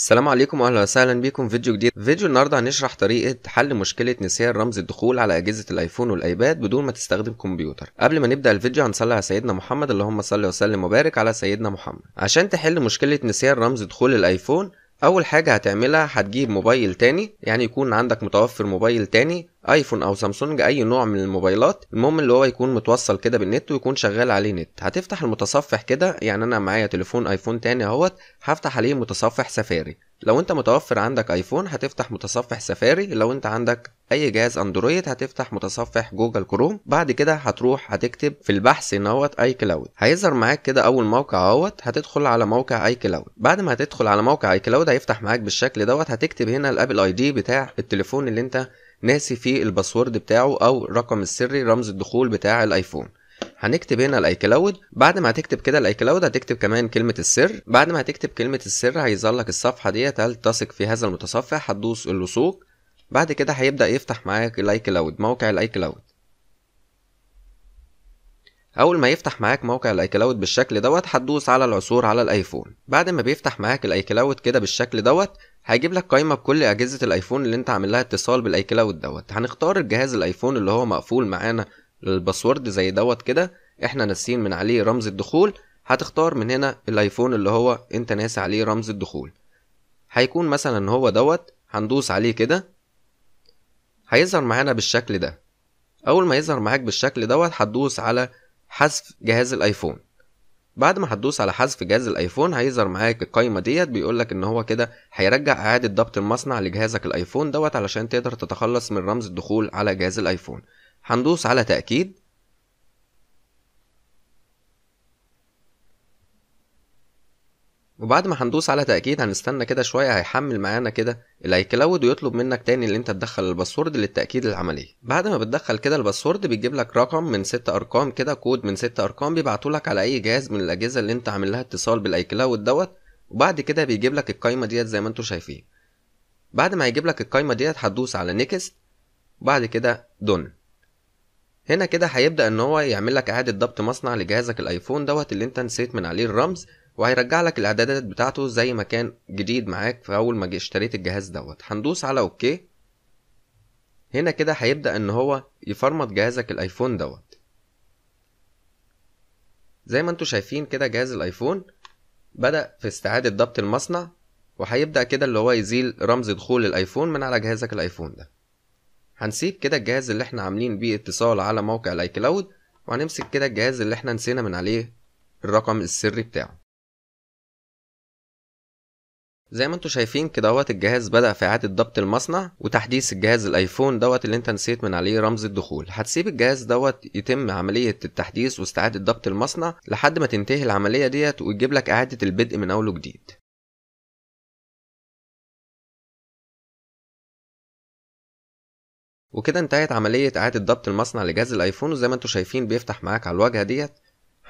السلام عليكم واهلا وسهلا بيكم في فيديو جديد فيديو النهارده هنشرح طريقه حل مشكله نسيان رمز الدخول على اجهزه الايفون والايباد بدون ما تستخدم كمبيوتر قبل ما نبدا الفيديو هنصلي على سيدنا محمد اللهم صل وسلم وبارك على سيدنا محمد عشان تحل مشكله نسيان رمز دخول الايفون اول حاجه هتعملها هتجيب موبايل تاني يعني يكون عندك متوفر موبايل تاني ايفون او سامسونج اي نوع من الموبايلات المهم اللي هو يكون متوصل كده بالنت ويكون شغال عليه نت هتفتح المتصفح كده يعني انا معايا تليفون ايفون تاني اهوت هفتح عليه متصفح سفاري لو انت متوفر عندك ايفون هتفتح متصفح سفاري لو انت عندك اي جهاز اندرويد هتفتح متصفح جوجل كروم بعد كده هتروح هتكتب في البحث نوت اي كلاود هيظهر معاك كده اول موقع اهوت هتدخل على موقع اي كلاود بعد ما هتدخل على موقع اي كلاود هيفتح معاك بالشكل دوت هتكتب هنا الابل اي دي بتاع التليفون اللي انت ناسي فيه الباسورد بتاعه او الرقم السري رمز الدخول بتاع الايفون هنكتب هنا الايكلاود بعد ما هتكتب كده الايكلاود هتكتب كمان كلمه السر بعد ما هتكتب كلمه السر هيظهر لك الصفحه ديت هل تثق في هذا المتصفح هتدوس اللصوق بعد كده هيبدا يفتح معاك الايكلاود موقع الايكلاود اول ما يفتح معاك موقع الايكلاود بالشكل دوت هتدوس على العثور على الايفون بعد ما بيفتح معاك الايكلاود كده بالشكل دوت هيجيب لك قائمه بكل اجهزه الايفون اللي انت عامل لها اتصال بالايكلاود دوت هنختار الجهاز الايفون اللي هو مقفول معانا الباسورد زي دوت كده احنا ناسيين من عليه رمز الدخول هتختار من هنا الايفون اللي هو انت ناسي عليه رمز الدخول هيكون مثلا هو دوت هندوس عليه كده هيظهر معانا بالشكل ده اول ما يظهر معاك بالشكل دوت هتدوس على حذف جهاز الايفون بعد ما هتدوس على حذف جهاز الايفون هيظهر معاك القايمه ديت بيقولك ان هو كده هيرجع اعاده ضبط المصنع لجهازك الايفون دوت علشان تقدر تتخلص من رمز الدخول على جهاز الايفون هندوس على تاكيد وبعد ما هندوس على تأكيد هنستنى كده شوية هيحمل معانا كده الأيكلاود ويطلب منك تاني اللي أنت تدخل الباسورد للتأكيد العملية بعد ما بتدخل كده الباسورد بيجيب لك رقم من ست أرقام كده كود من ست أرقام بيبعتولك على أي جهاز من الأجهزة اللي أنت عامل لها اتصال بالأيكلاود دوت وبعد كده بيجيب لك القايمة ديت زي ما انتم شايفين بعد ما هيجيب لك القايمة ديت هتدوس على نيكست وبعد كده دون هنا كده هيبدأ إن هو يعمل لك إعادة ضبط مصنع لجهازك الأيفون دوت اللي أنت نسيت من عليه الرمز وهيرجع لك الاعدادات بتاعته زي ما كان جديد معاك في اول ما اشتريت الجهاز دوت هندوس على اوكي هنا كده هيبدا ان هو يفرمط جهازك الايفون دوت زي ما انتم شايفين كده جهاز الايفون بدا في استعاده ضبط المصنع وهيبدا كده اللي هو يزيل رمز دخول الايفون من على جهازك الايفون ده هنسيب كده الجهاز اللي احنا عاملين بيه اتصال على موقع الاي كلاود وهنمسك كده الجهاز اللي احنا نسينا من عليه الرقم السري بتاعه زي ما انتم شايفين كده اهوت الجهاز بدأ في إعادة ضبط المصنع وتحديث الجهاز الايفون دوت اللي انت نسيت من عليه رمز الدخول هتسيب الجهاز دوت يتم عملية التحديث واستعادة ضبط المصنع لحد ما تنتهي العملية ديت ويجيب لك إعادة البدء من أول وجديد وكده انتهت عملية إعادة ضبط المصنع لجهاز الايفون وزي ما انتم شايفين بيفتح معاك على الواجهة ديت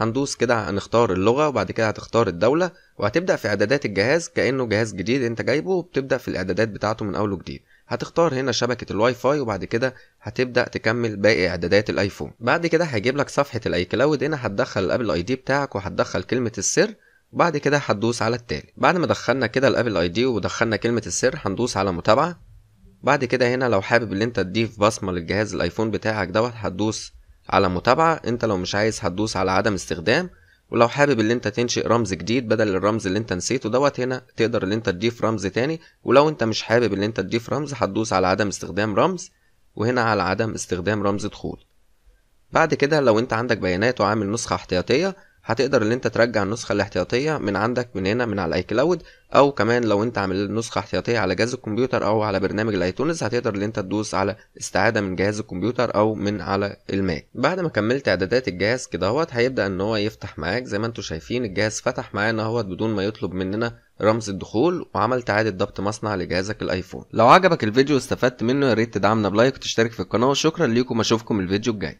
هندوس كده هنختار اللغه وبعد كده هتختار الدوله وهتبدا في اعدادات الجهاز كانه جهاز جديد انت جايبه وبتبدا في الاعدادات بتاعته من اول وجديد هتختار هنا شبكة الواي فاي وبعد كده هتبدأ تكمل باقي إعدادات الأيفون بعد كده هيجيب لك صفحة الأي كلاود هنا هتدخل الأبل أي دي بتاعك وهتدخل كلمة السر وبعد كده هتدوس على التالي بعد ما دخلنا كده الأبل أي دي ودخلنا كلمة السر هندوس على متابعة بعد كده هنا لو حابب ان انت تضيف بصمة للجهاز الايفون بتاعك دوت هتدوس على متابعة انت لو مش عايز هتدوس على عدم استخدام ولو حابب اللي انت تنشئ رمز جديد بدل الرمز اللي انت نسيته دوت هنا تقدر اللي انت تضيف رمز تاني ولو انت مش حابب اللي انت تضيف رمز هتدوس على عدم استخدام رمز وهنا على عدم استخدام رمز دخول بعد كده لو انت عندك بيانات وعامل نسخة احتياطية هتقدر ان انت ترجع النسخه الاحتياطيه من عندك من هنا من على الاي كلاود او كمان لو انت عامل نسخه احتياطيه على جهاز الكمبيوتر او على برنامج الايتونز هتقدر ان انت تدوس على استعاده من جهاز الكمبيوتر او من على الماك بعد ما كملت اعدادات الجهاز كده اهوت هيبدا ان هو يفتح معاك زي ما انتم شايفين الجهاز فتح معانا اهوت بدون ما يطلب مننا رمز الدخول وعملت اعاده ضبط مصنع لجهازك الايفون لو عجبك الفيديو واستفدت منه يا ريت تدعمنا بلايك وتشترك في القناه وشكرا ليكم اشوفكم الفيديو الجاي